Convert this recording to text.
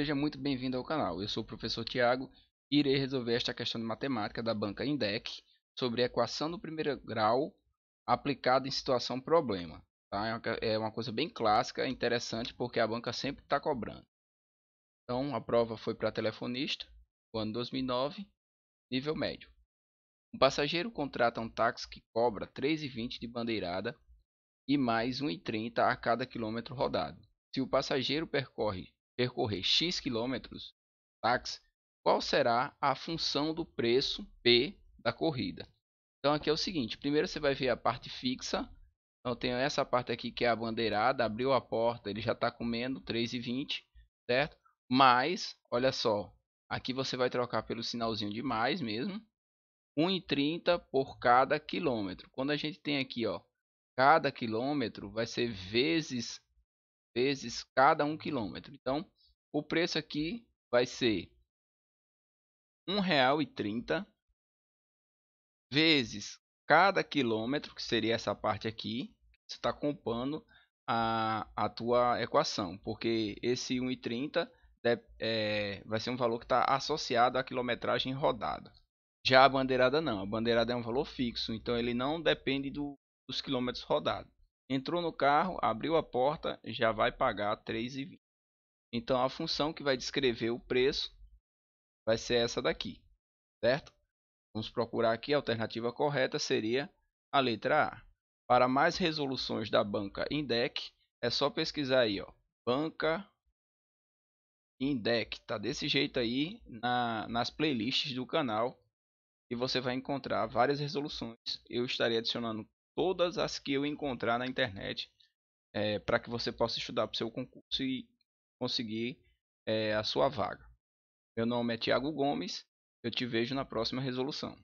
Seja muito bem-vindo ao canal. Eu sou o professor Tiago e irei resolver esta questão de matemática da banca INDEC sobre a equação do primeiro grau aplicada em situação problema. Tá? É uma é coisa bem clássica, interessante, porque a banca sempre está cobrando. Então, a prova foi para telefonista, ano 2009, nível médio. Um passageiro contrata um táxi que cobra 3,20 de bandeirada e mais 1,30 a cada quilômetro rodado. Se o passageiro percorre percorrer x quilômetros, táxi, qual será a função do preço P da corrida. Então aqui é o seguinte, primeiro você vai ver a parte fixa, então eu tenho essa parte aqui que é a bandeirada, abriu a porta, ele já está comendo 3,20, certo? Mais, olha só, aqui você vai trocar pelo sinalzinho de mais mesmo, 1,30 por cada quilômetro. Quando a gente tem aqui, ó, cada quilômetro vai ser vezes vezes cada um quilômetro. Então, o preço aqui vai ser R$ 1,30 vezes cada quilômetro, que seria essa parte aqui, você está comprando a, a tua equação, porque esse 1,30 é, vai ser um valor que está associado à quilometragem rodada. Já a bandeirada não, a bandeirada é um valor fixo, então ele não depende do, dos quilômetros rodados. Entrou no carro, abriu a porta, já vai pagar 3,20. Então a função que vai descrever o preço vai ser essa daqui, certo? Vamos procurar aqui a alternativa correta seria a letra A. Para mais resoluções da banca Indec, é só pesquisar aí, ó, banca Indec, tá desse jeito aí na, nas playlists do canal e você vai encontrar várias resoluções. Eu estarei adicionando todas as que eu encontrar na internet é, para que você possa estudar para o seu concurso e conseguir é, a sua vaga. Meu nome é Tiago Gomes, eu te vejo na próxima resolução.